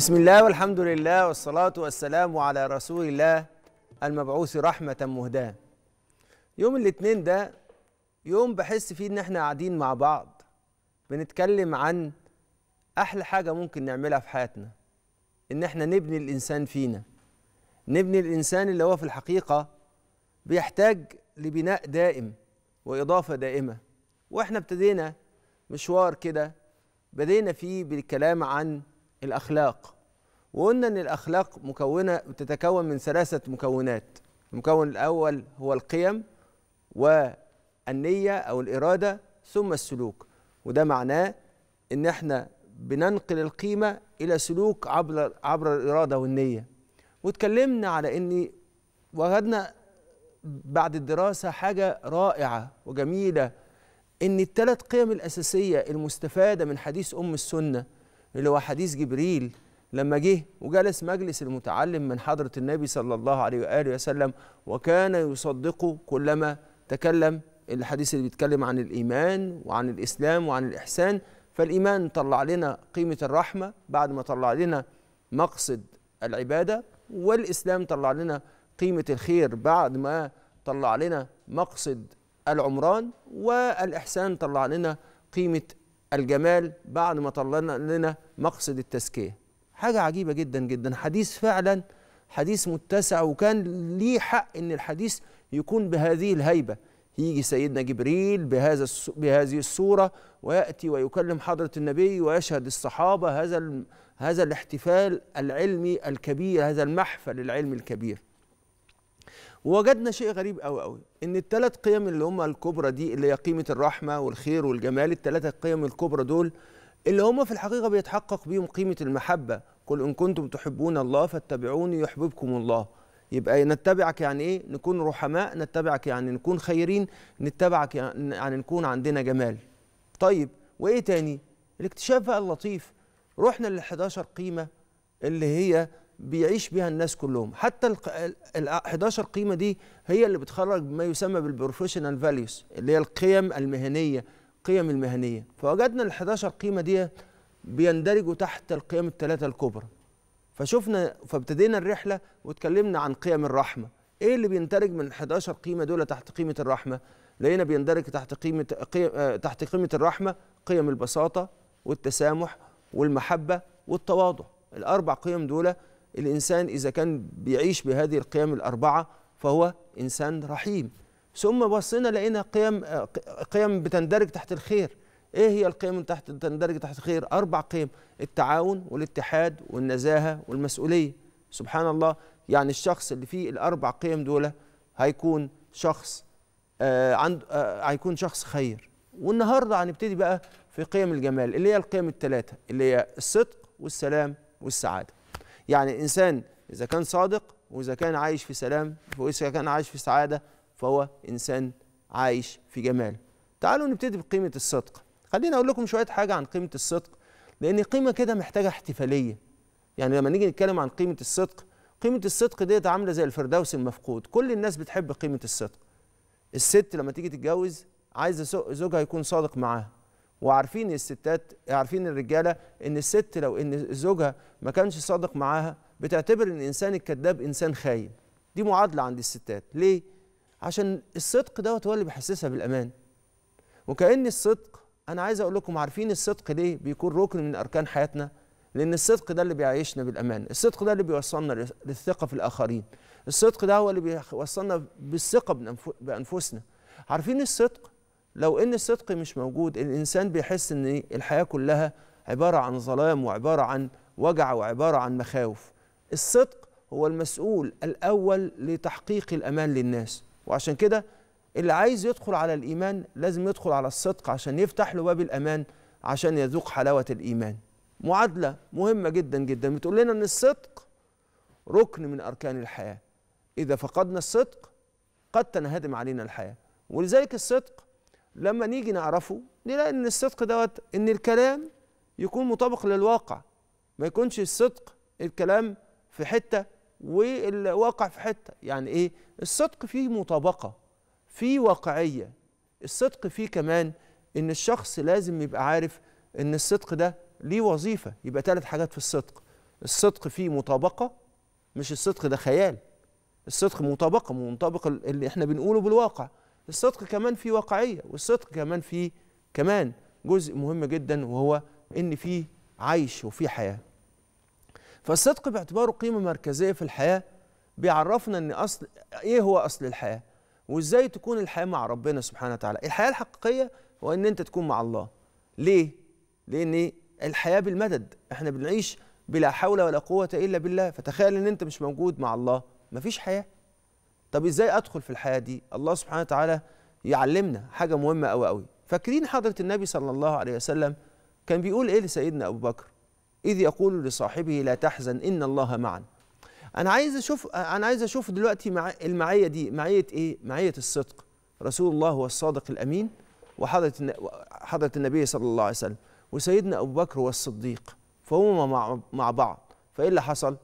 بسم الله والحمد لله والصلاة والسلام على رسول الله المبعوث رحمة مهداة يوم الاثنين ده يوم بحس فيه ان احنا قاعدين مع بعض بنتكلم عن احلى حاجة ممكن نعملها في حياتنا ان احنا نبني الانسان فينا نبني الانسان اللي هو في الحقيقة بيحتاج لبناء دائم واضافة دائمة واحنا ابتدينا مشوار كده بدينا فيه بالكلام عن الأخلاق وقلنا أن الأخلاق مكونة بتتكون من ثلاثة مكونات المكون الأول هو القيم والنية أو الإرادة ثم السلوك وده معناه أن احنا بننقل القيمة إلى سلوك عبر, عبر الإرادة والنية واتكلمنا على أن وجدنا بعد الدراسة حاجة رائعة وجميلة ان الثلاث قيم الاساسيه المستفاده من حديث ام السنه اللي هو حديث جبريل لما جه وجلس مجلس المتعلم من حضرة النبي صلى الله عليه وآله وسلم وكان يصدقه كلما تكلم الحديث اللي بيتكلم عن الإيمان وعن الإسلام وعن الإحسان فالإيمان طلع لنا قيمة الرحمة بعد ما طلع لنا مقصد العبادة والإسلام طلع لنا قيمة الخير بعد ما طلع لنا مقصد العمران والإحسان طلع لنا قيمة الجمال بعد ما طلعنا لنا مقصد التزكيه حاجه عجيبه جدا جدا حديث فعلا حديث متسع وكان ليه حق ان الحديث يكون بهذه الهيبه يجي سيدنا جبريل بهذا بهذه الصوره وياتي ويكلم حضره النبي ويشهد الصحابه هذا هذا الاحتفال العلمي الكبير هذا المحفل العلمي الكبير وجدنا شيء غريب قوي قوي ان الثلاث قيم اللي هم الكبرى دي اللي هي قيمه الرحمه والخير والجمال الثلاثه قيم الكبرى دول اللي هم في الحقيقه بيتحقق بيهم قيمه المحبه قل ان كنتم تحبون الله فاتبعوني يحببكم الله يبقى نتبعك يعني ايه نكون رحماء نتبعك يعني نكون خيرين نتبعك يعني نكون عندنا جمال طيب وايه تاني الاكتشاف بقى اللطيف رحنا لل11 قيمه اللي هي بيعيش بيها الناس كلهم حتى ال 11 قيمه دي هي اللي بتخرج ما يسمى بالبروفيشنال فاليوز اللي هي القيم المهنيه قيم المهنيه فوجدنا ال 11 قيمه دي بيندرجوا تحت القيم الثلاثه الكبرى فشفنا فابتدينا الرحله واتكلمنا عن قيم الرحمه ايه اللي بيندرج من 11 قيمه دول تحت قيمه الرحمه لقينا بيندرج تحت قيمه قيم آه، تحت قيمه الرحمه قيم البساطه والتسامح والمحبه والتواضع الاربع قيم دول الإنسان إذا كان بيعيش بهذه القيم الأربعة فهو إنسان رحيم ثم بصينا لقينا قيم قيم بتندرج تحت الخير ايه هي القيم تحت تندرج تحت الخير اربع قيم التعاون والاتحاد والنزاهه والمسؤوليه سبحان الله يعني الشخص اللي فيه الاربع قيم دول هيكون شخص آه عند آه هيكون شخص خير والنهارده هنبتدي بقى في قيم الجمال اللي هي القيم الثلاثه اللي هي الصدق والسلام والسعاده يعني الإنسان إذا كان صادق وإذا كان عايش في سلام وإذا كان عايش في سعادة فهو إنسان عايش في جمال تعالوا نبتدي بقيمة الصدق خليني أقول لكم شوية حاجة عن قيمة الصدق لأن قيمة كده محتاجة احتفالية يعني لما نيجي نتكلم عن قيمة الصدق قيمة الصدق ديت عاملة زي الفردوس المفقود كل الناس بتحب قيمة الصدق الست لما تيجي تتجوز عايزة زوجها يكون صادق معاها وعارفين الستات عارفين الرجاله ان الست لو ان زوجها ما كانش صادق معاها بتعتبر ان الانسان الكذاب انسان خاين دي معادله عند الستات ليه عشان الصدق دوت هو اللي بيحسسها بالامان وكأن الصدق أنا عايز أقول لكم عارفين الصدق ليه بيكون ركن من أركان حياتنا لأن الصدق ده اللي بيعيشنا بالأمان الصدق ده اللي بيوصلنا للثقة في الآخرين الصدق ده هو اللي بيوصلنا بالثقة بأنفسنا عارفين الصدق لو ان الصدق مش موجود الانسان بيحس ان الحياه كلها عباره عن ظلام وعباره عن وجع وعباره عن مخاوف الصدق هو المسؤول الاول لتحقيق الامان للناس وعشان كده اللي عايز يدخل على الايمان لازم يدخل على الصدق عشان يفتح له باب الامان عشان يذوق حلاوه الايمان معادله مهمه جدا جدا بتقول لنا ان الصدق ركن من اركان الحياه اذا فقدنا الصدق قد تنهدم علينا الحياه ولذلك الصدق لما نيجي نعرفه نلاقي ان الصدق دوت ان الكلام يكون مطابق للواقع ما يكونش الصدق الكلام في حته والواقع في حته يعني ايه الصدق فيه مطابقه فيه واقعيه الصدق فيه كمان ان الشخص لازم يبقى عارف ان الصدق ده ليه وظيفه يبقى ثلاث حاجات في الصدق الصدق فيه مطابقه مش الصدق ده خيال الصدق مطابقه منطبق اللي احنا بنقوله بالواقع الصدق كمان فيه واقعية والصدق كمان فيه كمان جزء مهم جدا وهو إن فيه عيش وفيه حياة فالصدق باعتباره قيمة مركزية في الحياة بيعرفنا إن أصل إيه هو أصل الحياة وإزاي تكون الحياة مع ربنا سبحانه وتعالى الحياة الحقيقية هو إن أنت تكون مع الله ليه؟ لأن الحياة بالمدد احنا بنعيش بلا حول ولا قوة إلا بالله فتخيل إن أنت مش موجود مع الله مفيش حياة طب ازاي ادخل في الحياه دي الله سبحانه وتعالى يعلمنا حاجه مهمه قوي قوي فاكرين حضره النبي صلى الله عليه وسلم كان بيقول ايه لسيدنا ابو بكر اذ يقول لصاحبه لا تحزن ان الله معنا انا عايز اشوف انا عايز اشوف دلوقتي المعيه دي معيه ايه معيه الصدق رسول الله هو الصادق الامين وحضره حضره النبي صلى الله عليه وسلم وسيدنا ابو بكر هو الصديق فهما مع بعض فايه اللي حصل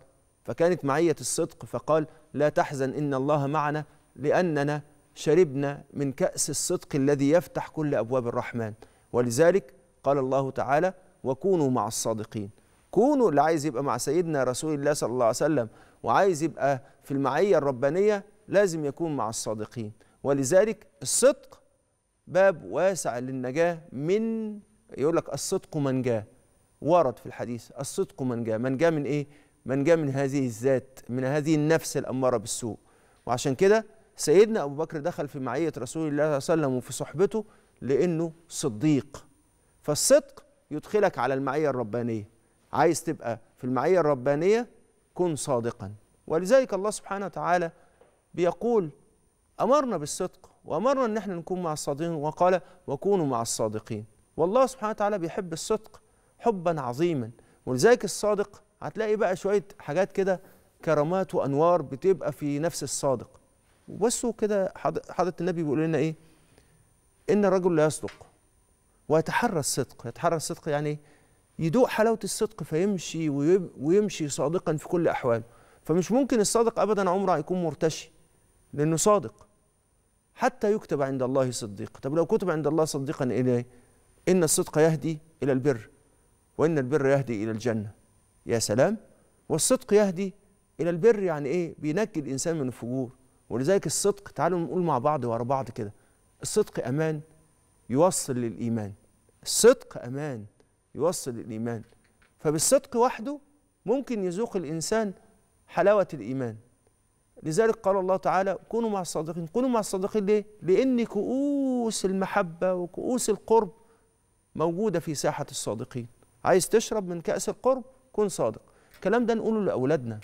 فكانت معية الصدق فقال لا تحزن إن الله معنا لأننا شربنا من كأس الصدق الذي يفتح كل أبواب الرحمن ولذلك قال الله تعالى وكونوا مع الصادقين كونوا اللي عايز يبقى مع سيدنا رسول الله صلى الله عليه وسلم وعايز يبقى في المعية الربانية لازم يكون مع الصادقين ولذلك الصدق باب واسع للنجاة من يقول لك الصدق من جاء ورد في الحديث الصدق من جاء من جاء من ايه من جاء من هذه الذات من هذه النفس الأمارة بالسوء وعشان كده سيدنا أبو بكر دخل في معية رسول الله صلى الله عليه وسلم وفي صحبته لأنه صديق فالصدق يدخلك على المعية الربانية عايز تبقى في المعية الربانية كن صادقا ولذلك الله سبحانه وتعالى بيقول أمرنا بالصدق وأمرنا أن احنا نكون مع الصادقين وقال وكونوا مع الصادقين والله سبحانه وتعالى بيحب الصدق حبا عظيما ولذلك الصادق هتلاقي بقى شويه حاجات كده كرامات وانوار بتبقى في نفس الصادق وبصوا كده حضره النبي بيقول لنا ايه ان الرجل لا يصدق ويتحرى الصدق يتحرى الصدق يعني يدوق حلاوه الصدق فيمشي ويمشي صادقا في كل احواله فمش ممكن الصادق ابدا عمره هيكون مرتشي لانه صادق حتى يكتب عند الله صديق طب لو كتب عند الله صديقا الى ان الصدق يهدي الى البر وان البر يهدي الى الجنه يا سلام والصدق يهدي الى البر يعني ايه بينجي الانسان من الفجور ولذلك الصدق تعالوا نقول مع بعض ورا بعض كده الصدق امان يوصل للايمان الصدق امان يوصل للايمان فبالصدق وحده ممكن يذوق الانسان حلاوه الايمان لذلك قال الله تعالى كونوا مع الصادقين كونوا مع الصادقين ليه لان كؤوس المحبه وكؤوس القرب موجوده في ساحه الصادقين عايز تشرب من كاس القرب كن صادق الكلام ده نقوله لاولادنا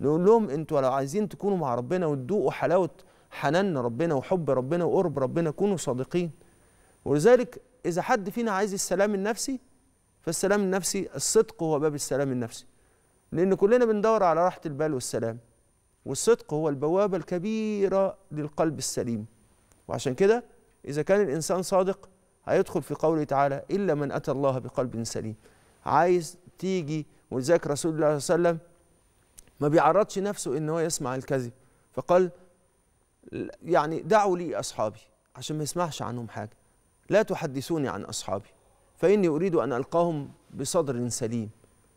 نقول لهم انتوا لو عايزين تكونوا مع ربنا وتذوقوا حلاوه حنان ربنا وحب ربنا وقرب ربنا كونوا صادقين ولذلك اذا حد فينا عايز السلام النفسي فالسلام النفسي الصدق هو باب السلام النفسي لان كلنا بندور على راحه البال والسلام والصدق هو البوابه الكبيره للقلب السليم وعشان كده اذا كان الانسان صادق هيدخل في قوله تعالى الا من اتى الله بقلب سليم عايز تيجي ولذلك رسول الله صلى الله عليه وسلم ما بيعرضش نفسه ان هو يسمع الكذب فقال يعني دعوا لي اصحابي عشان ما يسمعش عنهم حاجه لا تحدثوني عن اصحابي فاني اريد ان القاهم بصدر سليم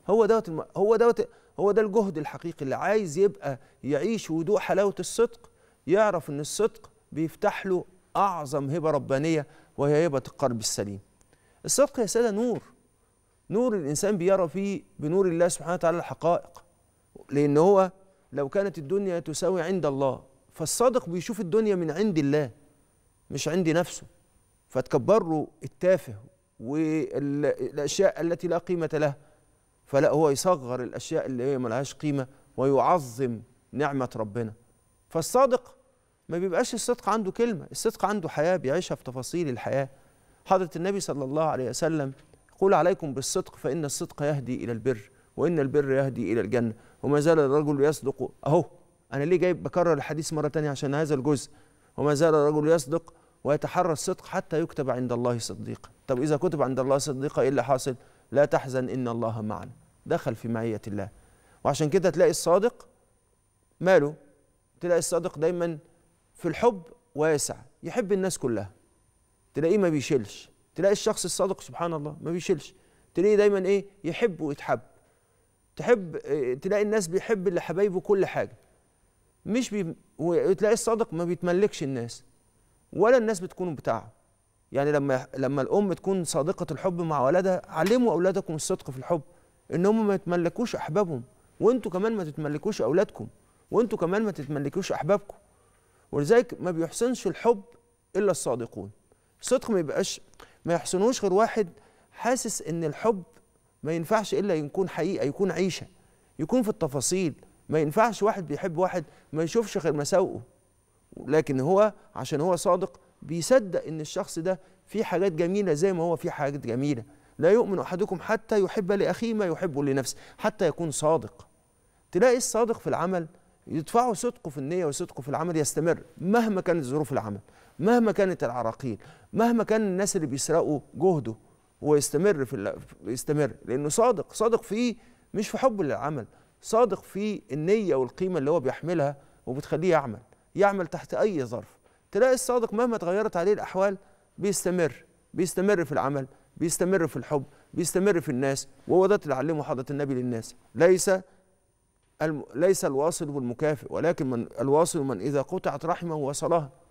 هو دوت الم... هو دوت هو ده الجهد الحقيقي اللي عايز يبقى يعيش وضوء حلاوه الصدق يعرف ان الصدق بيفتح له اعظم هبه ربانيه وهي هبه القلب السليم الصدق يا ساده نور نور الإنسان بيرى فيه بنور الله سبحانه وتعالى الحقائق لأن هو لو كانت الدنيا تساوي عند الله فالصادق بيشوف الدنيا من عند الله مش عند نفسه فتكبره التافه والأشياء التي لا قيمة لها فلا هو يصغر الأشياء اللي هي ملهاش قيمة ويعظم نعمة ربنا فالصادق ما بيبقاش الصدق عنده كلمة الصدق عنده حياة بيعيشها في تفاصيل الحياة حضرة النبي صلى الله عليه وسلم قول عليكم بالصدق فإن الصدق يهدي إلى البر وإن البر يهدي إلى الجنة وما زال الرجل يصدق أهو أنا ليه جايب بكرر الحديث مرة تانية عشان هذا الجزء وما زال الرجل يصدق ويتحرى الصدق حتى يكتب عند الله صديقا طب إذا كتب عند الله صديقا إيه اللي حاصل لا تحزن إن الله معنا دخل في معية الله وعشان كده تلاقي الصادق ماله تلاقي الصادق دايما في الحب واسع يحب الناس كلها تلاقيه ما بيشيلش تلاقي الشخص الصادق سبحان الله ما بيشيلش تلاقيه دايما ايه يحب ويتحب تحب آه، تلاقي الناس بيحب اللي حبايبه كل حاجه مش بي... وتلاقي الصادق ما بيتملكش الناس ولا الناس بتكون بتاعه يعني لما لما الام تكون صادقه الحب مع ولدها علموا اولادكم الصدق في الحب ان هم ما يتملكوش احبابهم وانتوا كمان ما تتملكوش اولادكم وانتوا كمان ما تتملكوش احبابكم ولذلك ما بيحسنش الحب الا الصادقون الصدق ما يبقاش ما يحسنوش غير واحد حاسس ان الحب ما ينفعش الا يكون حقيقه يكون عيشه يكون في التفاصيل ما ينفعش واحد بيحب واحد ما يشوفش غير مساوئه لكن هو عشان هو صادق بيصدق ان الشخص ده فيه حاجات جميله زي ما هو فيه حاجات جميله لا يؤمن احدكم حتى يحب لاخيه ما يحبه لنفسه حتى يكون صادق تلاقي الصادق في العمل يدفعه صدقه في النيه وصدقه في العمل يستمر مهما كانت ظروف العمل مهما كانت العراقيل مهما كان الناس اللي بيسرقوا جهده هو يستمر في يستمر لانه صادق صادق في مش في حب للعمل صادق في النيه والقيمه اللي هو بيحملها وبتخليه يعمل يعمل تحت اي ظرف تلاقي الصادق مهما تغيرت عليه الاحوال بيستمر بيستمر في العمل بيستمر في الحب بيستمر في الناس وهو ده اللي علمه حضره النبي للناس ليس الم... ليس الواصل والمكافئ ولكن من الواصل من اذا قطعت رحمه وصلها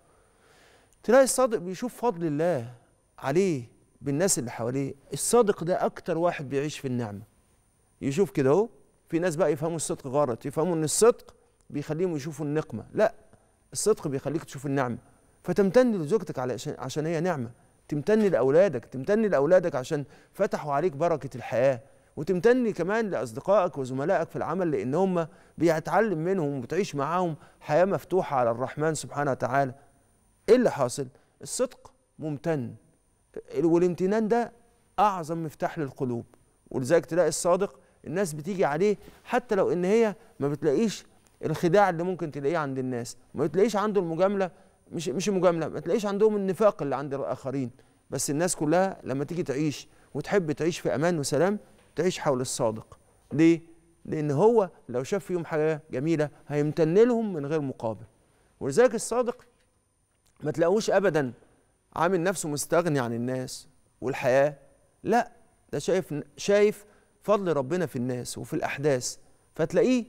تلاقي الصادق بيشوف فضل الله عليه بالناس اللي حواليه الصادق ده اكتر واحد بيعيش في النعمه يشوف كده اهو في ناس بقى يفهموا الصدق غلط يفهموا ان الصدق بيخليهم يشوفوا النقمه لا الصدق بيخليك تشوف النعمه فتمتن لزوجتك علشان عشان هي نعمه تمتن لاولادك تمتن لاولادك عشان فتحوا عليك بركه الحياه وتمتن كمان لاصدقائك وزملائك في العمل لان هم بيتعلم منهم وتعيش معاهم حياه مفتوحه على الرحمن سبحانه وتعالى ايه اللي حاصل الصدق ممتن والامتنان ده اعظم مفتاح للقلوب ولذلك تلاقي الصادق الناس بتيجي عليه حتى لو ان هي ما بتلاقيش الخداع اللي ممكن تلاقيه عند الناس ما بتلاقيش عنده المجامله مش مش مجامله ما تلاقيش عندهم النفاق اللي عند الاخرين بس الناس كلها لما تيجي تعيش وتحب تعيش في امان وسلام تعيش حول الصادق ليه لان هو لو شاف فيهم حاجه جميله هيمتن لهم من غير مقابل ولذلك الصادق ما تلاقوش ابدا عامل نفسه مستغني عن الناس والحياه لا ده شايف شايف فضل ربنا في الناس وفي الاحداث فتلاقيه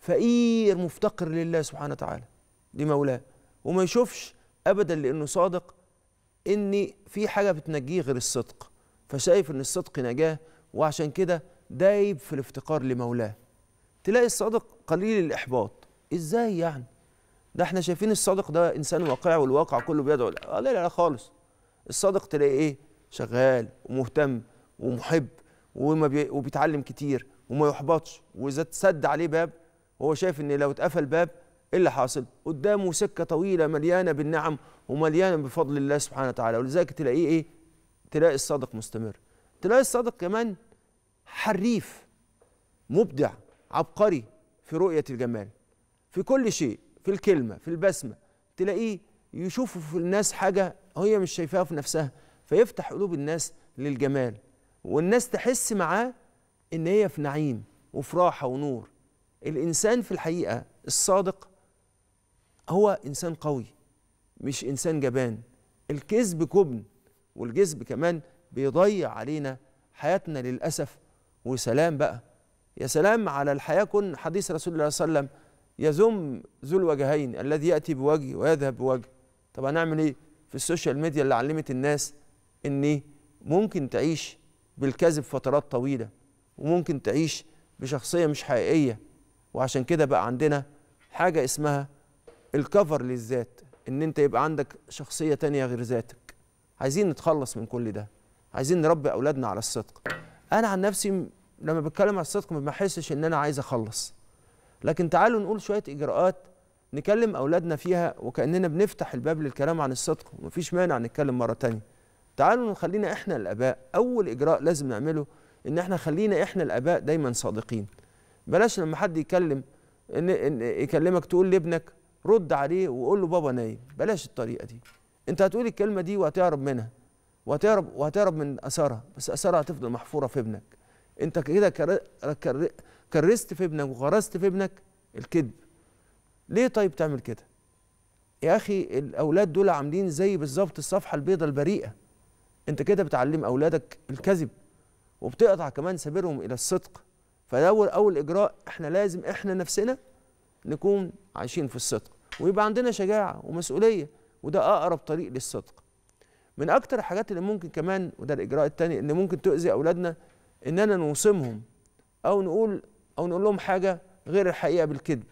فقير مفتقر لله سبحانه وتعالى لمولاه وما يشوفش ابدا لانه صادق ان في حاجه بتنجيه غير الصدق فشايف ان الصدق نجاه وعشان كده دايب في الافتقار لمولاه تلاقي الصادق قليل الاحباط ازاي يعني ده احنا شايفين الصادق ده انسان واقعي والواقع كله بيدعو آه، لا لا لا خالص الصادق تلاقي ايه شغال ومهتم ومحب وما بي... وبيتعلم كتير وما يحبطش واذا اتسد عليه باب هو شايف ان لو اتقفل باب ايه اللي حاصل قدامه سكه طويله مليانه بالنعم ومليانه بفضل الله سبحانه وتعالى ولذلك تلاقيه ايه تلاقي الصادق مستمر تلاقي الصادق كمان حريف مبدع عبقري في رؤيه الجمال في كل شيء في الكلمه في البسمه تلاقيه يشوفوا في الناس حاجه هي مش شايفاها في نفسها فيفتح قلوب الناس للجمال والناس تحس معاه ان هي في نعيم وفي راحه ونور الانسان في الحقيقه الصادق هو انسان قوي مش انسان جبان الكذب كبن والجذب كمان بيضيع علينا حياتنا للاسف وسلام بقى يا سلام على الحياه كن حديث رسول الله صلى الله عليه وسلم يذم ذو الوجهين الذي ياتي بوجه ويذهب بوجه طب هنعمل ايه في السوشيال ميديا اللي علمت الناس ان ممكن تعيش بالكذب فترات طويله وممكن تعيش بشخصيه مش حقيقيه وعشان كده بقى عندنا حاجه اسمها الكفر للذات ان انت يبقى عندك شخصيه تانية غير ذاتك عايزين نتخلص من كل ده عايزين نربي اولادنا على الصدق انا عن نفسي لما بتكلم على الصدق ما بحسش ان انا عايز اخلص لكن تعالوا نقول شويه اجراءات نكلم اولادنا فيها وكاننا بنفتح الباب للكلام عن الصدق ومفيش مانع نتكلم مره تانية تعالوا نخلينا احنا الاباء اول اجراء لازم نعمله ان احنا خلينا احنا الاباء دايما صادقين بلاش لما حد يكلم ان, إن يكلمك تقول لابنك رد عليه وقول له بابا نايم بلاش الطريقه دي انت هتقول الكلمه دي وهتهرب منها وهتهرب وهتهرب من اثارها بس اثارها هتفضل محفوره في ابنك انت كده كر... كر... كرست في ابنك وغرست في ابنك الكذب ليه طيب تعمل كده يا اخي الاولاد دول عاملين زي بالظبط الصفحه البيضاء البريئه انت كده بتعلم اولادك الكذب وبتقطع كمان سبيلهم الى الصدق فاول اول اجراء احنا لازم احنا نفسنا نكون عايشين في الصدق ويبقى عندنا شجاعه ومسؤوليه وده اقرب طريق للصدق من اكتر الحاجات اللي ممكن كمان وده الاجراء الثاني اللي ممكن تؤذي اولادنا اننا نوصمهم او نقول او نقول لهم حاجه غير الحقيقه بالكذب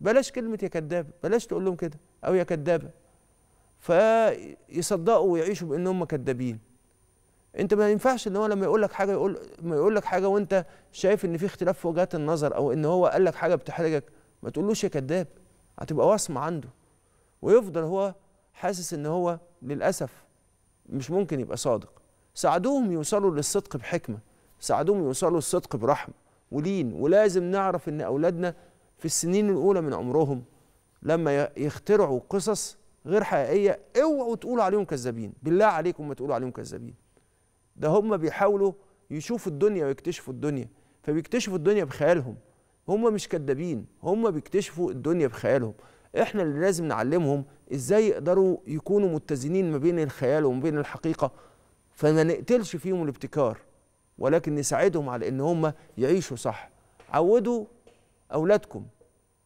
بلاش كلمه يا كذاب بلاش تقول لهم كده او يا كذابه فيصدقوا ويعيشوا بان هم كذابين انت ما ينفعش ان هو لما يقول لك حاجه يقول ما يقول لك حاجه وانت شايف ان في اختلاف في وجهات النظر او ان هو قال لك حاجه بتحرجك ما تقولوش يا كذاب هتبقى وصمه عنده ويفضل هو حاسس ان هو للاسف مش ممكن يبقى صادق ساعدوهم يوصلوا للصدق بحكمه ساعدوهم يوصلوا للصدق برحمه ولين ولازم نعرف ان اولادنا في السنين الاولى من عمرهم لما يخترعوا قصص غير حقيقيه اوعوا تقولوا عليهم كذابين بالله عليكم ما تقولوا عليهم كذابين ده هم بيحاولوا يشوفوا الدنيا ويكتشفوا الدنيا فبيكتشفوا الدنيا بخيالهم هم مش كذابين هم بيكتشفوا الدنيا بخيالهم احنا اللي لازم نعلمهم ازاي يقدروا يكونوا متزنين ما بين الخيال وما بين الحقيقه فما نقتلش فيهم الابتكار ولكن نساعدهم على ان هم يعيشوا صح عودوا اولادكم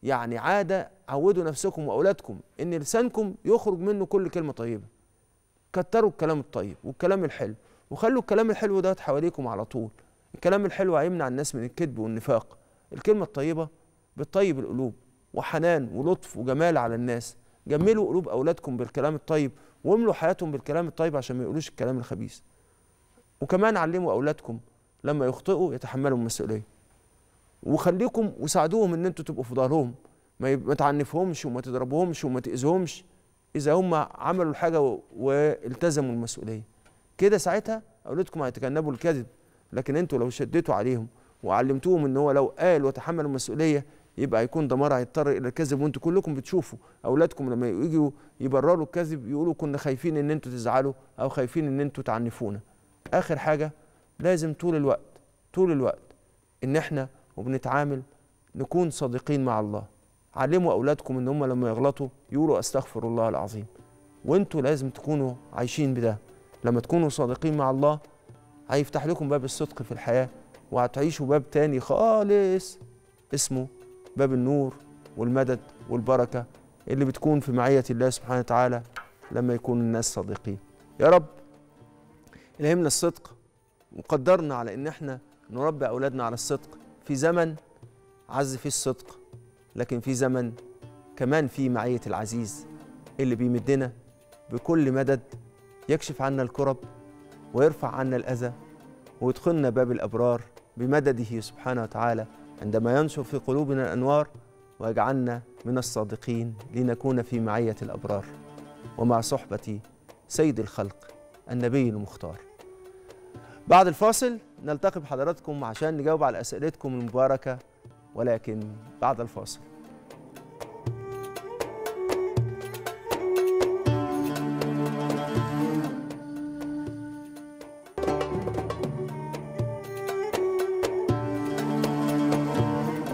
يعني عاده عودوا نفسكم واولادكم ان لسانكم يخرج منه كل كلمه طيبه كتروا الكلام الطيب والكلام الحلو وخلوا الكلام الحلو ده حواليكم على طول الكلام الحلو هيمنع الناس من الكذب والنفاق الكلمه الطيبه بتطيب القلوب وحنان ولطف وجمال على الناس جملوا قلوب اولادكم بالكلام الطيب واملوا حياتهم بالكلام الطيب عشان ما يقولوش الكلام الخبيث وكمان علموا أولادكم لما يخطئوا يتحملوا المسؤولية وخليكم وساعدوهم ان انتوا تبقوا في ظهرهم ما تعنفهمش وما تضربهمش وما تاذيهمش اذا هم عملوا الحاجه والتزموا المسؤوليه كده ساعتها اولادكم هيتجنبوا الكذب لكن انتوا لو شديتوا عليهم وعلمتوهم ان هو لو قال وتحمل المسؤوليه يبقى هيكون دمار هيضطر الى الكذب وانتوا كلكم بتشوفوا اولادكم لما يجوا يبرروا الكذب يقولوا كنا خايفين ان انتوا تزعلوا او خايفين ان انتوا تعنفونا اخر حاجه لازم طول الوقت طول الوقت ان احنا وبنتعامل نكون صادقين مع الله علموا اولادكم ان هم لما يغلطوا يقولوا استغفر الله العظيم وانتوا لازم تكونوا عايشين بده لما تكونوا صادقين مع الله هيفتح لكم باب الصدق في الحياه وهتعيشوا باب تاني خالص اسمه باب النور والمدد والبركه اللي بتكون في معيه الله سبحانه وتعالى لما يكون الناس صادقين يا رب الهمنا الصدق وقدرنا على ان احنا نربي اولادنا على الصدق في زمن عز فيه الصدق لكن في زمن كمان في معيه العزيز اللي بيمدنا بكل مدد يكشف عنا الكرب ويرفع عنا الاذى ويدخلنا باب الابرار بمدده سبحانه وتعالى عندما ينشر في قلوبنا الانوار ويجعلنا من الصادقين لنكون في معيه الابرار ومع صحبه سيد الخلق النبي المختار بعد الفاصل نلتقي بحضراتكم عشان نجاوب على أسئلتكم المباركة ولكن بعد الفاصل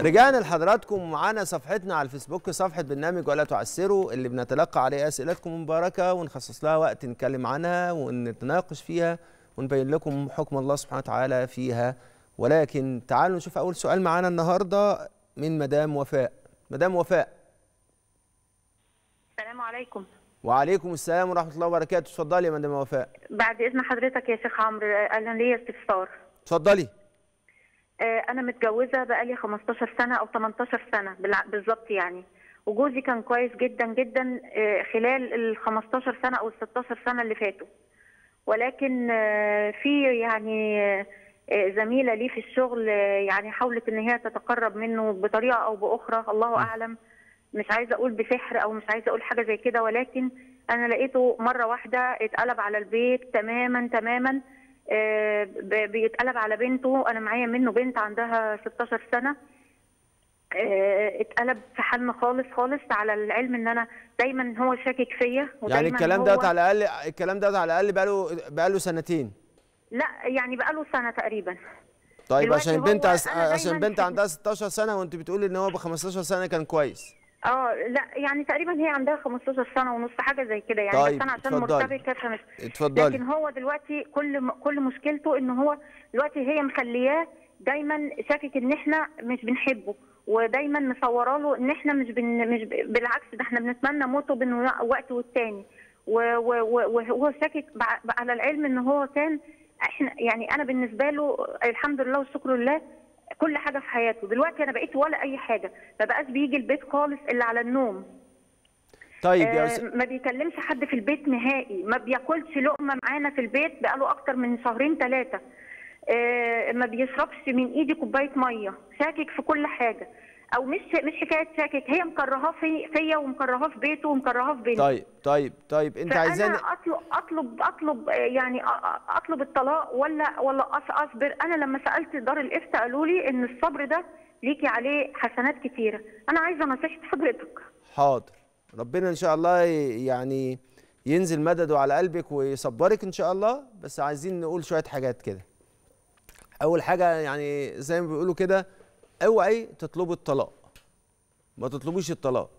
رجعنا لحضراتكم معانا صفحتنا على الفيسبوك صفحه برنامج ولا تعسروا اللي بنتلقى عليه اسئلتكم المباركه ونخصص لها وقت نتكلم عنها ونتناقش فيها ونبين لكم حكم الله سبحانه وتعالى فيها ولكن تعالوا نشوف اول سؤال معانا النهارده من مدام وفاء مدام وفاء السلام عليكم وعليكم السلام ورحمه الله وبركاته اتفضلي يا مدام وفاء بعد اذن حضرتك يا شيخ عمرو انا ليا استفسار اتفضلي آه، انا متجوزه بقالي 15 سنه او 18 سنه بالظبط يعني وجوزي كان كويس جدا جدا آه، خلال ال 15 سنه او ال 16 سنه اللي فاتوا ولكن آه، في يعني زميله لي في الشغل يعني حاولت ان هي تتقرب منه بطريقه او باخرى الله اعلم مش عايزه اقول بسحر او مش عايزه اقول حاجه زي كده ولكن انا لقيته مره واحده اتقلب على البيت تماما تماما آه، بيتقلب على بنته انا معايا منه بنت عندها 16 سنه آه، اتقلب في حلم خالص خالص على العلم ان انا دايما هو شاكك فيا يعني الكلام دوت على الاقل الكلام دوت على الاقل بقاله بقاله سنتين لا يعني بقاله سنه تقريبا طيب عشان بنت عشان بنت عندها 16 سنه وانت بتقولي ان هو ب 15 سنه كان كويس اه لا يعني تقريبا هي عندها 15 سنه ونص حاجه زي كده يعني طيب بس انا عشان مرتبطه مش اتفضلي لكن هو دلوقتي كل كل مشكلته ان هو دلوقتي هي مخلياه دايما شاكك ان احنا مش بنحبه ودايما مصوره له ان احنا مش بن مش ب... بالعكس ده احنا بنتمنى موته بين وقت والتاني وهو شاكك على العلم ان هو كان احنا يعني انا بالنسبه له الحمد لله والشكر لله كل حاجه في حياته دلوقتي انا بقيت ولا اي حاجه ما بقاش بيجي البيت خالص الا على النوم طيب يا آه، ما بيكلمش حد في البيت نهائي ما بياكلش لقمه معانا في البيت بقاله اكتر من شهرين ثلاثه آه، ما بيشربش من ايدي كوبايه ميه شاكك في كل حاجه او مش مش حكايه شاكك هي مكرهاه في فيا ومكرهاه في بيته ومكرهاه في بنتي طيب طيب طيب انت عايزاني اطلب اطلب اطلب يعني اطلب الطلاق ولا ولا اصبر انا لما سالت دار الافتاء قالوا لي ان الصبر ده ليكي عليه حسنات كثيره انا عايزه نصيحه حضرتك حاضر ربنا ان شاء الله يعني ينزل مدده على قلبك ويصبرك ان شاء الله بس عايزين نقول شويه حاجات كده اول حاجه يعني زي ما بيقولوا كده اوعي تطلبوا الطلاق ما تطلبوش الطلاق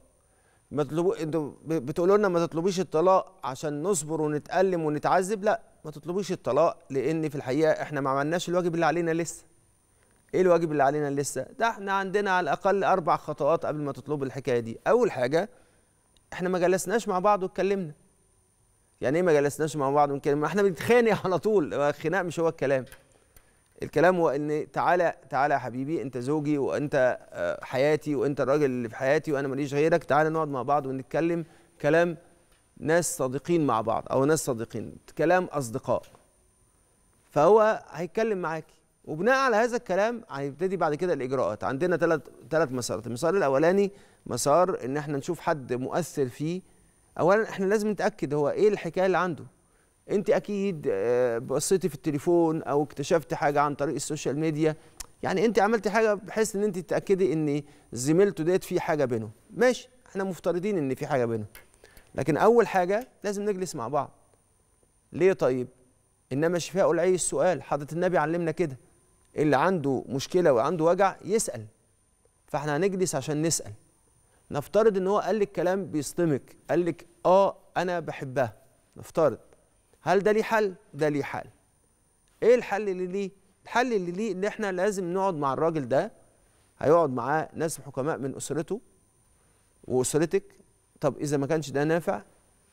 ما تطلبوا انتوا بتقولوا لنا ما تطلبيش الطلاق عشان نصبر ونتألم ونتعذب لا ما تطلبوش الطلاق لان في الحقيقه احنا ما عملناش الواجب اللي علينا لسه ايه الواجب اللي علينا لسه ده احنا عندنا على الاقل اربع خطوات قبل ما تطلبوا الحكايه دي اول حاجه احنا ما جلسناش مع بعض واتكلمنا يعني ايه ما جلسناش مع بعض واتكلمنا احنا بنتخانق على طول الخناق مش هو الكلام الكلام هو ان تعالى تعالى يا حبيبي انت زوجي وانت آه، حياتي وانت الراجل اللي في حياتي وانا ماليش غيرك تعالى نقعد مع بعض ونتكلم كلام ناس صادقين مع بعض او ناس صادقين كلام اصدقاء فهو هيتكلم معاك وبناء على هذا الكلام هيبتدي بعد كده الاجراءات عندنا ثلاث ثلاث مسارات المسار الاولاني مسار ان احنا نشوف حد مؤثر فيه اولا احنا لازم نتاكد هو ايه الحكايه اللي عنده انت اكيد آه، بصيتي في التليفون او اكتشفتي حاجه عن طريق السوشيال ميديا يعني انت عملتي حاجه بحيث ان انت تتاكدي ان زميلته ديت في حاجه بينه ماشي احنا مفترضين ان في حاجه بينه لكن اول حاجه لازم نجلس مع بعض ليه طيب انما شفاء العي السؤال حضره النبي علمنا كده اللي عنده مشكله وعنده وجع يسال فاحنا هنجلس عشان نسال نفترض ان هو قال لك كلام بيصدمك قال لك اه انا بحبها نفترض هل ده ليه حل؟ ده ليه حل. ايه الحل اللي ليه؟ الحل اللي ليه ان احنا لازم نقعد مع الراجل ده هيقعد معاه ناس حكماء من اسرته واسرتك طب اذا ما كانش ده نافع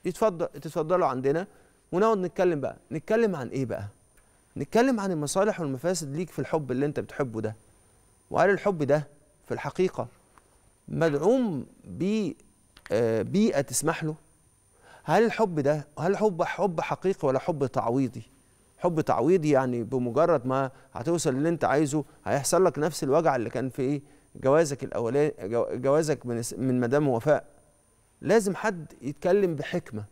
يتفضل تتفضلوا عندنا ونقعد نتكلم بقى، نتكلم عن ايه بقى؟ نتكلم عن المصالح والمفاسد ليك في الحب اللي انت بتحبه ده. وهل الحب ده في الحقيقه مدعوم ببيئه آه، تسمح له؟ هل الحب ده هل حب حب حقيقي ولا حب تعويضي حب تعويضي يعني بمجرد ما هتوصل للي انت عايزه هيحصل لك نفس الوجع اللي كان في ايه جوازك الاولاني جوازك من من مدام وفاء لازم حد يتكلم بحكمه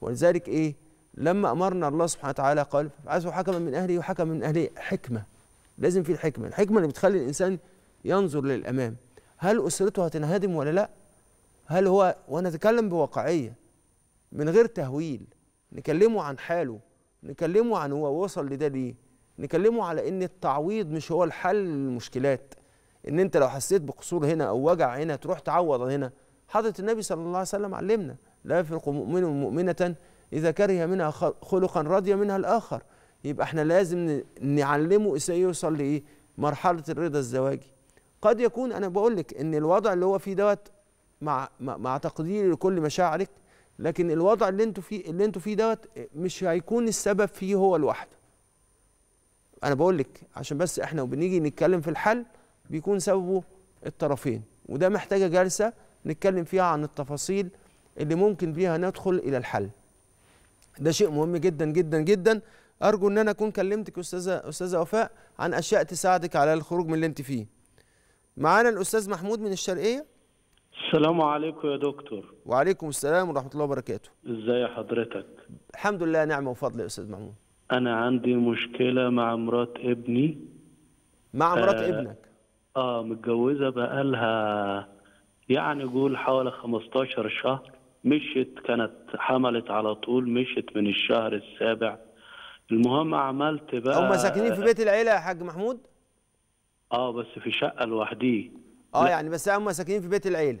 ولذلك ايه لما امرنا الله سبحانه وتعالى قال فابعثوا حكما من اهلي وحكما من اهلي حكمه لازم في الحكمه الحكمه اللي بتخلي الانسان ينظر للامام هل اسرته هتنهدم ولا لا هل هو وانا اتكلم بواقعيه من غير تهويل نكلمه عن حاله نكلمه عن هو وصل لده ليه نكلمه على ان التعويض مش هو الحل للمشكلات ان انت لو حسيت بقصور هنا او وجع هنا تروح تعوض هنا حضره النبي صلى الله عليه وسلم علمنا لا يفرق مؤمن مؤمنه اذا كره منها خلقا رضي منها الاخر يبقى احنا لازم نعلمه ازاي يوصل لايه مرحله الرضا الزواجي قد يكون انا بقول لك ان الوضع اللي هو فيه دوت مع مع تقديري لكل مشاعرك لكن الوضع اللي انتوا فيه اللي انتوا فيه دوت مش هيكون السبب فيه هو لوحده انا بقول لك عشان بس احنا وبنيجي نتكلم في الحل بيكون سببه الطرفين وده محتاجه جلسه نتكلم فيها عن التفاصيل اللي ممكن بيها ندخل الى الحل ده شيء مهم جدا جدا جدا ارجو ان انا اكون كلمتك استاذه استاذه وفاء عن اشياء تساعدك على الخروج من اللي انت فيه معانا الاستاذ محمود من الشرقيه السلام عليكم يا دكتور وعليكم السلام ورحمة الله وبركاته ازاي حضرتك الحمد لله نعمة وفضل يا أستاذ محمود أنا عندي مشكلة مع مرات ابني مع مرات آه ابنك آه متجوزة بقالها يعني قول حوالي 15 شهر مشت كانت حملت على طول مشت من الشهر السابع المهم عملت بقى هم ساكنين في بيت العيلة يا حاج محمود؟ اه بس في شقة لوحدي اه لا. يعني بس هم ساكنين في بيت العيله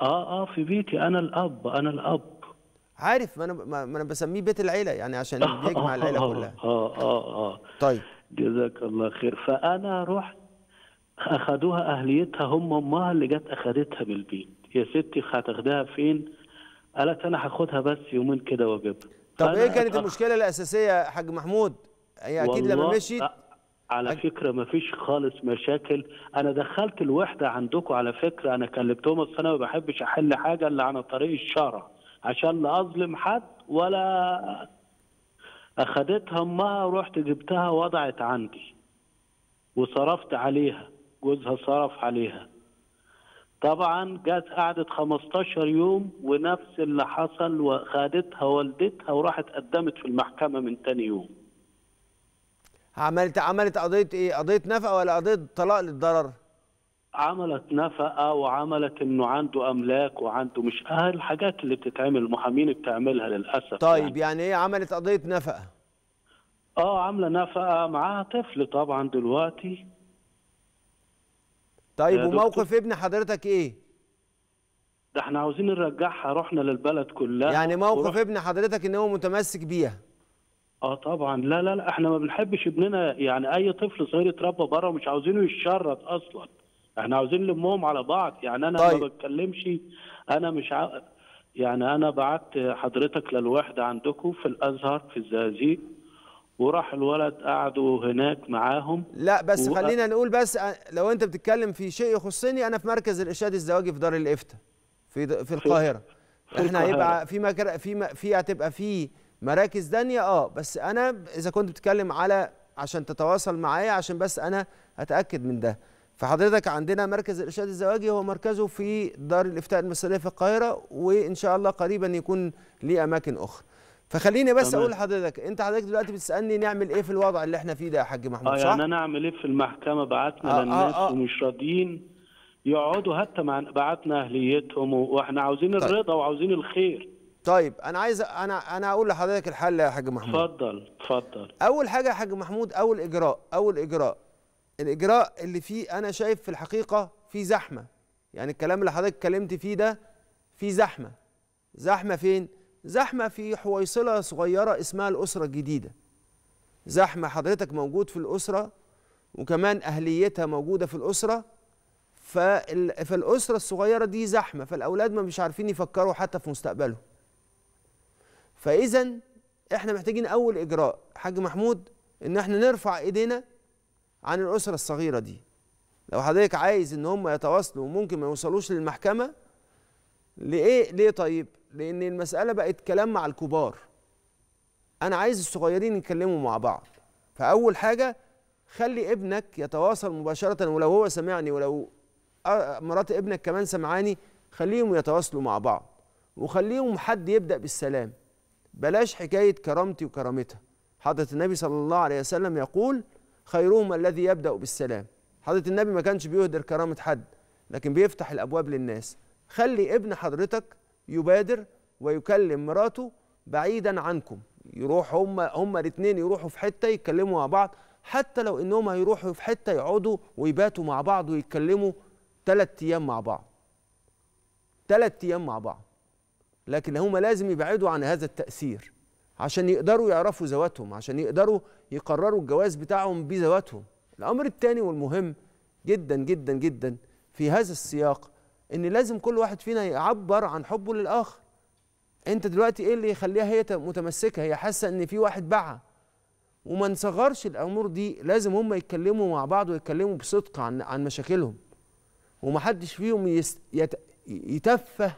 اه اه في بيتي انا الاب انا الاب عارف ما انا ما انا بسميه بيت العيله يعني عشان يجمع العيله آه، كلها اه اه اه طيب جزاك الله خير فانا رحت اخذوها اهليتها هم امها اللي جت اخذتها بالبيت يا ستي هتاخدها فين قالت انا هاخدها بس يومين كده واجيبها طب ايه كانت أخ... المشكله الاساسيه يا حاج محمود هي اكيد لما مشيت على فكره ما فيش خالص مشاكل انا دخلت الوحده عندكم على فكره انا كلمتهم اصل انا ما بحبش احل حاجه الا عن طريق الشرع عشان لا اظلم حد ولا اخدتها امها ورحت جبتها وضعت عندي وصرفت عليها جوزها صرف عليها طبعا جت قعدت 15 يوم ونفس اللي حصل وخدتها والدتها وراحت قدمت في المحكمه من تاني يوم عملت عملت قضيه ايه قضيه نفقه ولا قضيه طلاق للضرر عملت نفقه وعملت انه عنده املاك وعنده مش اهل الحاجات اللي بتتعمل المحامين بتعملها للاسف طيب يعني, يعني ايه عملت قضيه نفقه اه عامله نفقه معاها طفل طبعا دلوقتي طيب آه، وموقف ابن حضرتك ايه ده احنا عاوزين نرجعها رحنا للبلد كلها يعني موقف ابن حضرتك ان هو متمسك بيها اه طبعا لا لا لا احنا ما بنحبش ابننا يعني اي طفل صغير يتربى بره ومش عاوزينه يتشرط اصلا احنا عاوزين نلمهم على بعض يعني انا طيب. ما بتكلمش انا مش ع... يعني انا بعت حضرتك للوحده عندكم في الازهر في الزقازيق وراح الولد قعدوا هناك معاهم لا بس و... خلينا نقول بس لو انت بتتكلم في شيء يخصني انا في مركز الارشاد الزواجي في دار الافتاء في في القاهره في احنا هيبقى في مكر... في م... في هتبقى في مراكز دانية اه بس انا اذا كنت بتتكلم على عشان تتواصل معايا عشان بس انا اتاكد من ده فحضرتك عندنا مركز الارشاد الزواجي هو مركزه في دار الافتاء المصريه في القاهره وان شاء الله قريبا يكون ليه اماكن اخرى فخليني بس طبعا. اقول لحضرتك انت حضرتك دلوقتي بتسالني نعمل ايه في الوضع اللي احنا فيه ده يا حاج محمود آه صح؟ يعني انا اعمل ايه في المحكمه بعتنا آه, آه، للناس آه آه. ومش راضيين يقعدوا حتى مع بعتنا اهليتهم واحنا عاوزين طيب. الرضا طيب. وعاوزين الخير طيب انا عايز انا انا اقول لحضرتك الحل يا حاج محمود اتفضل اتفضل اول حاجه يا حاج محمود اول اجراء اول اجراء الاجراء اللي فيه انا شايف في الحقيقه في زحمه يعني الكلام اللي حضرتك اتكلمت فيه ده في زحمه زحمه فين زحمه في حويصله صغيره اسمها الاسره الجديده زحمه حضرتك موجود في الاسره وكمان اهليتها موجوده في الاسره فالاسره الصغيره دي زحمه فالاولاد ما مش عارفين يفكروا حتى في مستقبلهم فاذا احنا محتاجين اول اجراء حاج محمود ان احنا نرفع ايدينا عن الاسره الصغيره دي لو حضرتك عايز ان هم يتواصلوا وممكن ما يوصلوش للمحكمه ليه ليه طيب لان المساله بقت كلام مع الكبار انا عايز الصغيرين يتكلموا مع بعض فاول حاجه خلي ابنك يتواصل مباشره ولو هو سمعني ولو مرات ابنك كمان سمعاني خليهم يتواصلوا مع بعض وخليهم حد يبدا بالسلام بلاش حكاية كرامتي وكرامتها حضرة النبي صلى الله عليه وسلم يقول خيرهم الذي يبدأ بالسلام حضرة النبي ما كانش بيهدر كرامة حد لكن بيفتح الأبواب للناس خلي ابن حضرتك يبادر ويكلم مراته بعيدا عنكم يروح هما هم الاثنين يروحوا في حتة يتكلموا مع بعض حتى لو انهم هيروحوا في حتة يقعدوا ويباتوا مع بعض ويتكلموا ثلاث ايام مع بعض ثلاث ايام مع بعض لكن هم لازم يبعدوا عن هذا التأثير عشان يقدروا يعرفوا ذواتهم عشان يقدروا يقرروا الجواز بتاعهم بذواتهم الأمر الثاني والمهم جدا جدا جدا في هذا السياق ان لازم كل واحد فينا يعبر عن حبه للآخر انت دلوقتي ايه اللي يخليها هي متمسكة هي حاسة ان في واحد باعها وما نصغرش الامور دي لازم هم يتكلموا مع بعض ويتكلموا بصدق عن عن مشاكلهم ومحدش فيهم يتفه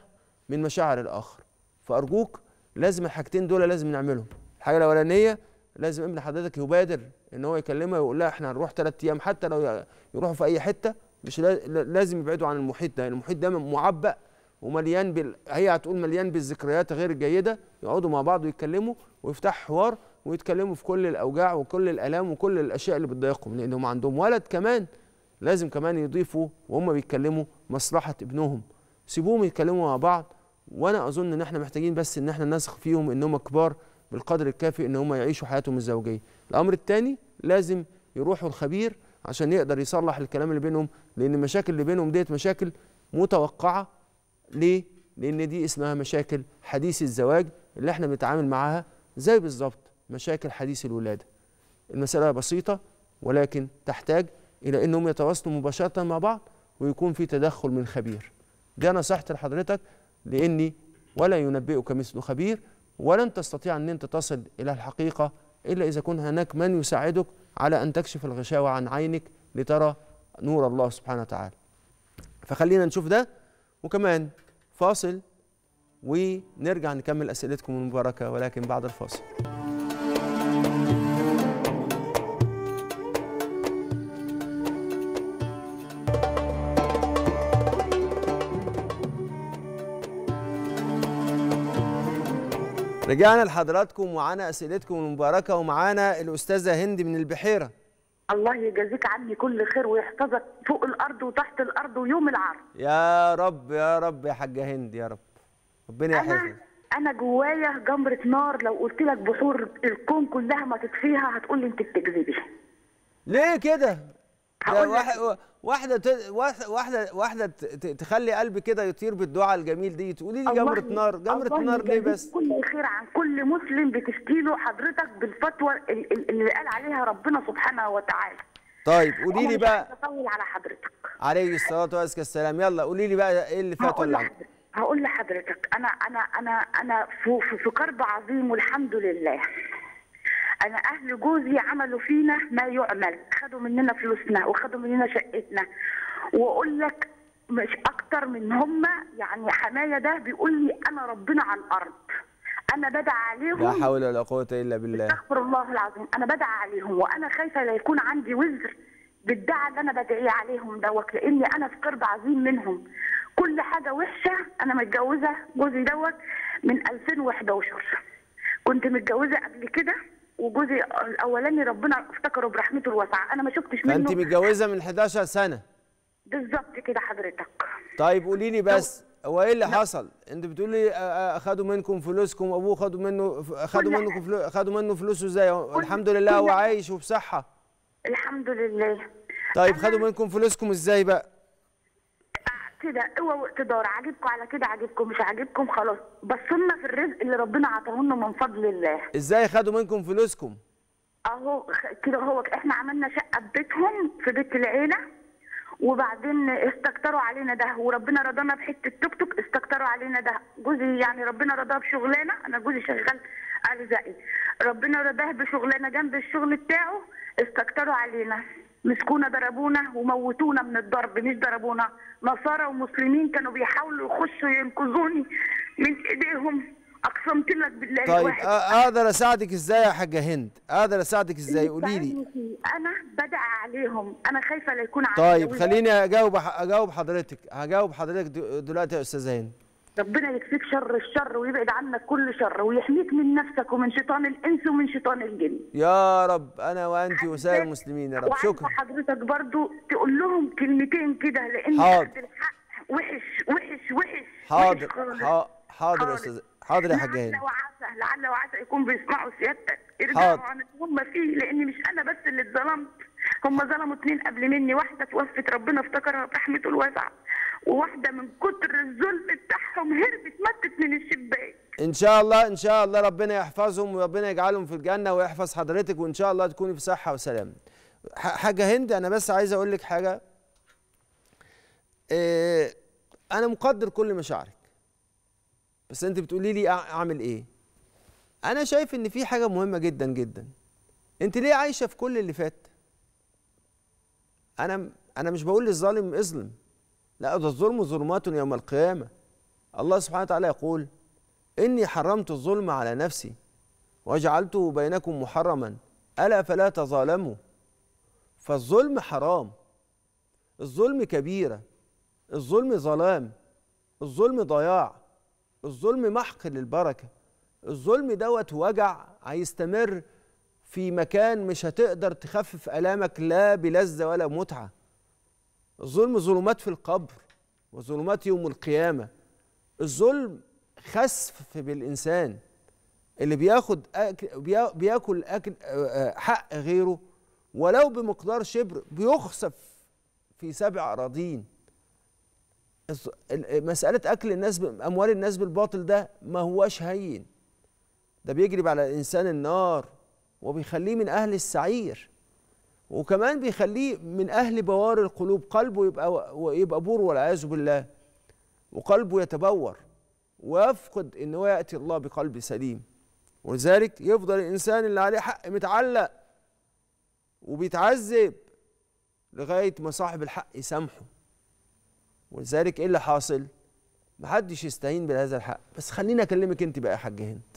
من مشاعر الآخر فأرجوك لازم الحاجتين دول لازم نعملهم الحاجة الأولانية لازم ابن حضرتك يبادر ان هو يكلمها ويقول لها احنا هنروح ثلاث ايام حتى لو يروحوا في اي حته مش لازم يبعدوا عن المحيط ده المحيط ده معبأ ومليان بال... هي هتقول مليان بالذكريات غير الجيده يقعدوا مع بعض ويتكلموا ويفتح حوار ويتكلموا في كل الاوجاع وكل الالام وكل الاشياء اللي بتضايقهم لان هم عندهم ولد كمان لازم كمان يضيفوا وهم بيتكلموا مصلحه ابنهم سيبوهم يتكلموا مع بعض وانا اظن ان احنا محتاجين بس ان احنا نثق فيهم ان هم كبار بالقدر الكافي ان هم يعيشوا حياتهم الزوجيه الامر الثاني لازم يروحوا الخبير عشان يقدر يصلح الكلام اللي بينهم لان المشاكل اللي بينهم ديت مشاكل متوقعه ليه لان دي اسمها مشاكل حديث الزواج اللي احنا بنتعامل معاها زي بالظبط مشاكل حديث الولاده المساله بسيطه ولكن تحتاج الى انهم يتواصلوا مباشره مع بعض ويكون في تدخل من خبير دي نصيحتي لحضرتك لاني ولا ينبئك مثل خبير ولن تستطيع ان انت تصل الى الحقيقه الا اذا كان هناك من يساعدك على ان تكشف الغشاوه عن عينك لترى نور الله سبحانه وتعالى فخلينا نشوف ده وكمان فاصل ونرجع نكمل اسئلتكم المباركه ولكن بعد الفاصل رجعنا لحضراتكم ومعانا اسئلتكم المباركه ومعانا الاستاذه هند من البحيره الله يجازيك عني كل خير ويحفظك فوق الارض وتحت الارض ويوم العرض يا رب يا رب يا حاجه هند يا رب ربنا يحفظك انا جوايا جمره نار لو قلت لك بحور الكون كلها ما تطفيها هتقول لي انت بتكذبي ليه كده؟ واحد واحده واحده واحده تخلي قلبي كده يطير بالدعاء الجميل دي تقولي لي جمره نار جمره نار ليه بس كل خير عن كل مسلم بتشكي له حضرتك بالفتوى اللي قال عليها ربنا سبحانه وتعالى طيب قولي لي بقى اطول على حضرتك عليه الصلاه والسلام السلام يلا قولي لي بقى ايه اللي اللي عندك هقول لحضرتك انا انا انا انا في في كرب عظيم والحمد لله انا اهل جوزي عملوا فينا ما يعمل خدوا مننا فلوسنا وخدوا مننا شقتنا واقول لك مش اكتر من هم يعني حمايه ده بيقول لي انا ربنا على الارض انا بدعى عليهم لا حول ولا قوه الا بالله استغفر الله العظيم انا بدعى عليهم وانا خايفه لا يكون عندي وزر بالدعاء اللي انا بدعيه عليهم دوت لاني انا في قرب عظيم منهم كل حاجه وحشه انا متجوزه جوزي دوت من 2011 كنت متجوزه قبل كده وجوزي الاولاني ربنا افتكره برحمته الواسعه انا ما شفتش منه انت متجوزه من 11 سنه بالظبط كده حضرتك طيب قولي لي بس هو ايه اللي حصل انت بتقولي اخدوا منكم فلوسكم ابوه خدوا منه خدوا منكم فلوس خدوا منه فلوسه ازاي الحمد لله هو عايش وبصحه الحمد لله طيب خدوا منكم فلوسكم ازاي بقى كده قوه واقتدار عاجبكم على كده عاجبكم مش عاجبكم خلاص بس لنا في الرزق اللي ربنا عطاه لنا من فضل الله ازاي خدوا منكم فلوسكم اهو كده هو احنا عملنا شقه في بيتهم في بيت العيله وبعدين استكتروا علينا ده وربنا رضانا بحته توك توك استكتروا علينا ده جوزي يعني ربنا رضاه بشغلانه انا جوزي شغال ارزقي ربنا رضاه بشغلانه جنب الشغل بتاعه استكتروا علينا مسكونا ضربونا وموتونا من الضرب مش ضربونا نصارى ومسلمين كانوا بيحاولوا يخشوا ينقذوني من ايديهم اقسمت لك بالله طيب اقدر اساعدك آه، ازاي يا حاجه هند اقدر اساعدك ازاي قولي لي انا بدع عليهم انا خايفه لا يكون عندي طيب خليني اجاوب اجاوب حضرتك هجاوب حضرتك دلوقتي يا استاذه هند ربنا يكفيك شر الشر ويبعد عنك كل شر ويحميك من نفسك ومن شيطان الانس ومن شيطان الجن يا رب انا وانت وسائر المسلمين يا رب شكرا حضرتك برضو تقول لهم كلمتين كده لان حاضر الحق وحش وحش وحش حاضر حاضر, حاضر يا استاذ حاضر يا حاج لعل وعسى لعل وعسى يكون بيسمعوا سيادتك ارجعوا عن اللي هم فيه لان مش انا بس اللي اتظلمت هم ظلموا اتنين قبل مني واحده توفت ربنا افتكرها برحمته الواسعه وواحده من كتر الظلم بتاعهم هربت ماتت من الشباك ان شاء الله ان شاء الله ربنا يحفظهم وربنا يجعلهم في الجنه ويحفظ حضرتك وان شاء الله تكوني في صحه وسلام حاجه هند انا بس عايز اقول لك حاجه إيه انا مقدر كل مشاعرك بس انت بتقولي لي اعمل ايه انا شايف ان في حاجه مهمه جدا جدا انت ليه عايشه في كل اللي فات انا انا مش بقول للظالم اظلم لا ده الظلم ظلمات يوم القيامه الله سبحانه وتعالى يقول اني حرمت الظلم على نفسي وجعلته بينكم محرما الا فلا تظالموا فالظلم حرام الظلم كبيره الظلم ظلام الظلم ضياع الظلم محق للبركه الظلم دوت وجع هيستمر في مكان مش هتقدر تخفف ألامك لا بلذة ولا متعة الظلم ظلمات في القبر وظلمات يوم القيامة الظلم خسف بالإنسان اللي بياخد أكل بياكل أكل آه، آه، حق غيره ولو بمقدار شبر بيخسف في سبع أراضين مسألة أكل الناس أموال الناس بالباطل ده ما هوش هين ده بيجري على الإنسان النار وبيخليه من أهل السعير وكمان بيخليه من أهل بوار القلوب قلبه يبقى, يبقى بور والعياذ بالله وقلبه يتبور ويفقد إن هو يأتي الله بقلب سليم ولذلك يفضل الإنسان اللي عليه حق متعلق وبيتعذب لغاية ما صاحب الحق يسامحه ولذلك إيه اللي حاصل؟ محدش يستهين بهذا الحق بس خليني أكلمك أنت بقى يا حاج هند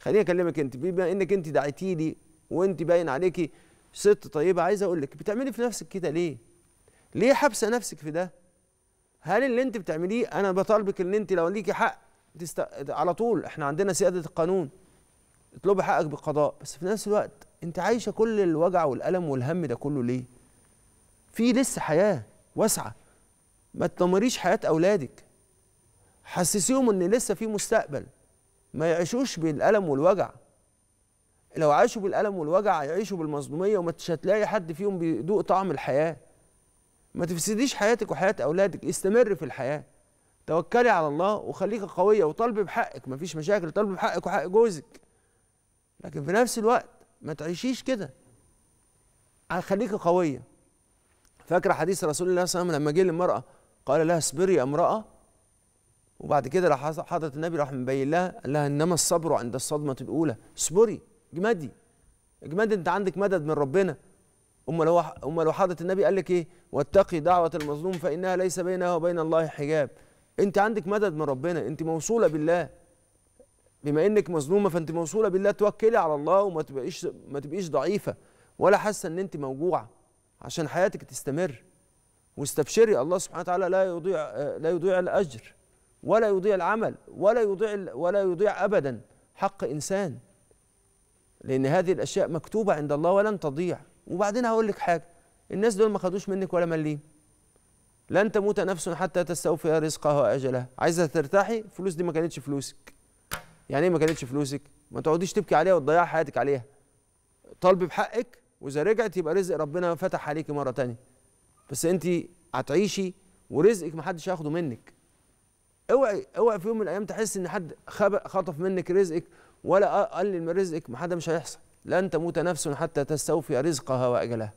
خليني اكلمك انت بما انك انت دعيتي لي وانت باين عليكي ست طيبه عايز اقول لك بتعملي في نفسك كده ليه؟ ليه حابسه نفسك في ده؟ هل اللي انت بتعمليه انا بطالبك ان انت لو ليكي حق تست... على طول احنا عندنا سياده القانون اطلبي حقك بالقضاء بس في نفس الوقت انت عايشه كل الوجع والالم والهم ده كله ليه؟ في لسه حياه واسعه ما تدمريش حياه اولادك حسسيهم ان لسه في مستقبل ما يعيشوش بالألم والوجع لو عاشوا بالألم والوجع يعيشوا بالمظلومية ومش هتلاقي حد فيهم بيدوق طعم الحياة ما تفسديش حياتك وحياة أولادك استمر في الحياة توكلي على الله وخليك قوية وطالبي بحقك مفيش مشاكل طالبي بحقك وحق جوزك لكن في نفس الوقت ما تعيشيش كده خليك قوية فاكرة حديث رسول الله صلى الله عليه وسلم لما جه للمرأة قال لها اصبري يا امرأة وبعد كده راح حضرة النبي راح مبين لها قال لها انما الصبر عند الصدمة الأولى اصبري اجمدي اجمدي انت عندك مدد من ربنا أما لو أما لو حضرة النبي قال لك ايه واتقي دعوة المظلوم فإنها ليس بينها وبين الله حجاب انت عندك مدد من ربنا انت موصولة بالله بما انك مظلومة فانت موصولة بالله توكلي على الله وما تبقيش ما تبقيش ضعيفة ولا حاسة ان انت موجوعة عشان حياتك تستمر واستبشري الله سبحانه وتعالى لا يضيع لا يضيع الأجر ولا يضيع العمل ولا يضيع ولا يضيع ابدا حق انسان لان هذه الاشياء مكتوبه عند الله ولن تضيع وبعدين هقول لك حاجه الناس دول ما خدوش منك ولا مليم لن تموت نفس حتى تستوفي رزقها واجلها عايزه ترتاحي فلوس دي ما كانتش فلوسك يعني ايه ما كانتش فلوسك ما تقعديش تبكي عليها وتضيعي حياتك عليها طالبي بحقك واذا رجعت يبقى رزق ربنا فتح عليكي مره تانية بس انت هتعيشي ورزقك محدش هياخده منك اوعي اوعي في يوم من الايام تحس ان حد خطف منك رزقك ولا قلل من رزقك ما حدا مش هيحصل لن تموت نفس حتى تستوفي رزقها واجلها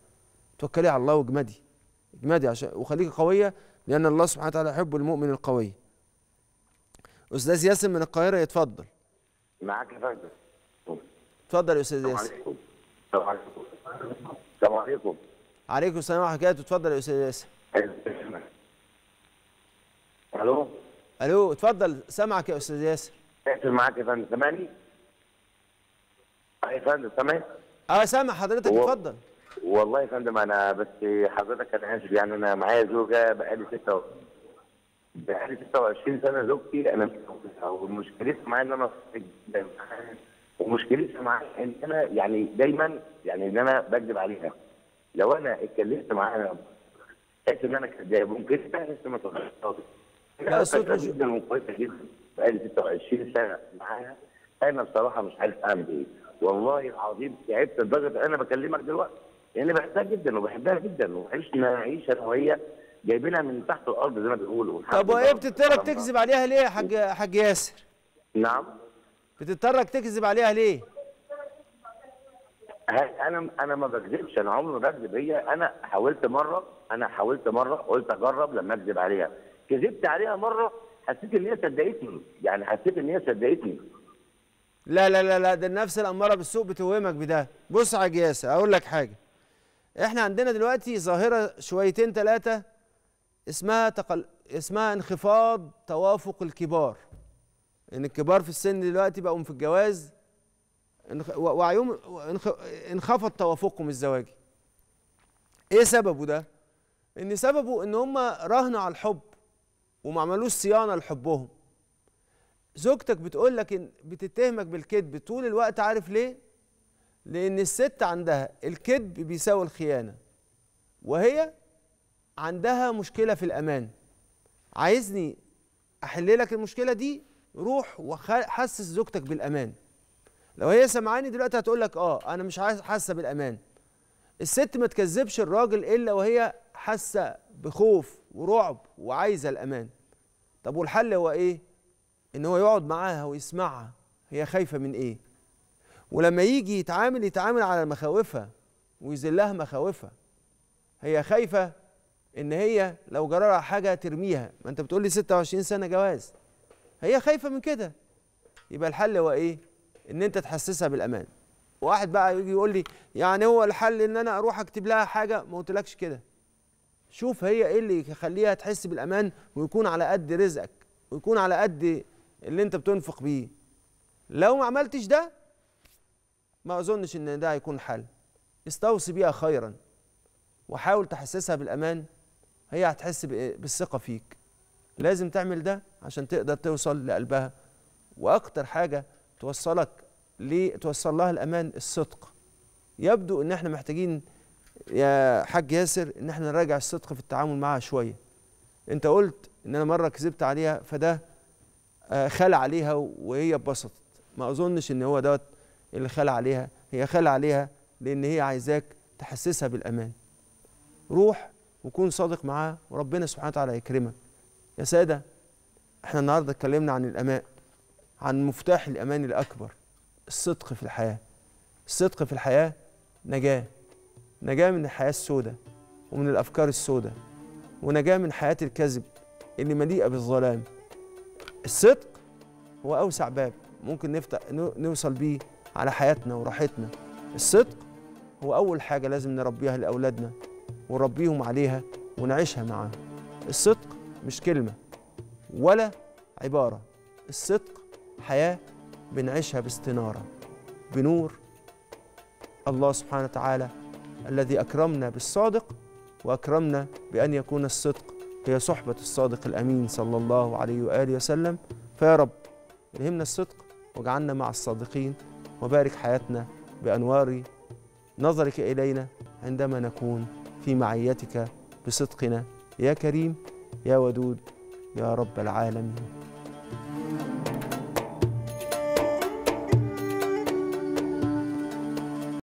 توكلي على الله واجمدي اجمدي عشان وخليكي قويه لان الله سبحانه وتعالى يحب المؤمن القوي استاذ ياسر من القاهره يتفضل معاك يا فندم اتفضل يا استاذ ياسر السلام عليكم السلام عليكم عليكم السلام ورحمه الله وبركاته اتفضل يا استاذ ياسر الو الو اتفضل سامعك يا استاذ ياسر ياسر معاك يا فندم سامعني؟ يا فندم سامعني؟ اه سامع حضرتك و... اتفضل والله يا فندم انا بس حضرتك انا اسف يعني انا معايا زوجه بقالي 6 بقالي 26 سنه زوجتي انا ومشكلتها معايا ان انا جدا ومشكلتها معايا ان انا يعني دايما يعني ان انا بكذب عليها لو انا اتكلمت معاها بحس ان انا كذاب ممكن لسه ما تغيرتش لا الصوت مش جدا وكويسه جدا بقالي 26 سنه معاها انا بصراحه مش عارف اعمل ايه والله العظيم تعبت لدرجه انا بكلمك دلوقتي لان يعني بحبها جدا وبحبها جدا وعشنا عيشه انا وهي جايبينها من تحت الارض زي ما بيقولوا طب وايه بتضطرك تكذب عليها ليه يا حاج حاج ياسر؟ نعم بتضطرك تكذب عليها ليه؟ انا انا ما بكذبش انا عمري ما بكذب هي انا حاولت مره انا حاولت مره قلت اجرب لما اكذب عليها كذبت عليها مره حسيت ان هي صدقتني يعني حسيت ان هي صدقتني لا لا لا لا ده النفس الاماره بالسوء بتوهمك بده بص على جياسه اقول لك حاجه احنا عندنا دلوقتي ظاهره شويتين ثلاثه اسمها تقل... اسمها انخفاض توافق الكبار ان الكبار في السن دلوقتي بقوا في الجواز انخ... وعيهم انخفض توافقهم الزواجي ايه سببه ده ان سببه ان هم راهنوا على الحب وما عملوش صيانه لحبهم زوجتك بتقول لك ان بتتهمك بالكذب طول الوقت عارف ليه لان الست عندها الكذب بيساوي الخيانه وهي عندها مشكله في الامان عايزني احل لك المشكله دي روح وحسس زوجتك بالامان لو هي سمعاني دلوقتي هتقول لك اه انا مش عايز حاسه بالامان الست ما تكذبش الراجل الا وهي حاسه بخوف ورعب وعايزه الامان طب والحل هو ايه ان هو يقعد معاها ويسمعها هي خايفه من ايه ولما يجي يتعامل يتعامل على مخاوفها ويذلها مخاوفها هي خايفه ان هي لو جرالها حاجه ترميها ما انت بتقول لي 26 سنه جواز هي خايفه من كده يبقى الحل هو ايه ان انت تحسسها بالامان واحد بقى يجي يقول لي يعني هو الحل ان انا اروح اكتب لها حاجه ما قلتلكش كده شوف هي ايه اللي يخليها تحس بالامان ويكون على قد رزقك ويكون على قد اللي انت بتنفق بيه لو ما عملتش ده ما اظنش ان ده هيكون حل استوصي بيها خيرا وحاول تحسسها بالامان هي هتحس بالثقه فيك لازم تعمل ده عشان تقدر توصل لقلبها واكتر حاجه توصلك لتوصل لها الامان الصدق يبدو ان احنا محتاجين يا حاج ياسر ان احنا نراجع الصدق في التعامل معها شويه انت قلت ان انا مره كذبت عليها فده آه، خال عليها وهي اتبسطت ما اظنش ان هو دوت اللي خال عليها هي خال عليها لان هي عايزاك تحسسها بالامان روح وكون صادق معاه وربنا سبحانه وتعالى يكرمك يا ساده احنا النهارده اتكلمنا عن الامان عن مفتاح الامان الاكبر الصدق في الحياه الصدق في الحياه نجاه نجاة من الحياة السوداء ومن الأفكار السوداء ونجاة من حياة الكذب اللي مليئة بالظلام الصدق هو أوسع باب ممكن نفتح نوصل بيه على حياتنا وراحتنا الصدق هو أول حاجة لازم نربيها لأولادنا ونربيهم عليها ونعيشها معاهم الصدق مش كلمة ولا عبارة الصدق حياة بنعيشها باستنارة بنور الله سبحانه وتعالى الذي أكرمنا بالصادق وأكرمنا بأن يكون الصدق هي صحبة الصادق الأمين صلى الله عليه وآله وسلم فيا رب الهمنا الصدق واجعلنا مع الصادقين وبارك حياتنا بأنوار نظرك إلينا عندما نكون في معيتك بصدقنا يا كريم يا ودود يا رب العالمين